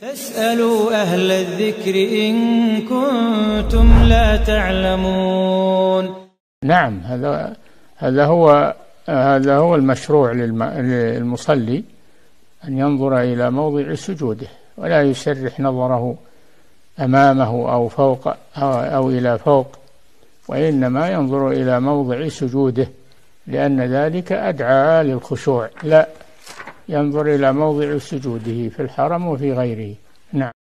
فاسألوا أهل الذكر إن كنتم لا تعلمون نعم هذا هذا هو هذا هو المشروع للمصلي أن ينظر إلى موضع سجوده ولا يسرح نظره أمامه أو فوق أو, أو إلى فوق وإنما ينظر إلى موضع سجوده لأن ذلك أدعى للخشوع لا ينظر إلى موضع سجوده في الحرم وفي غيره نعم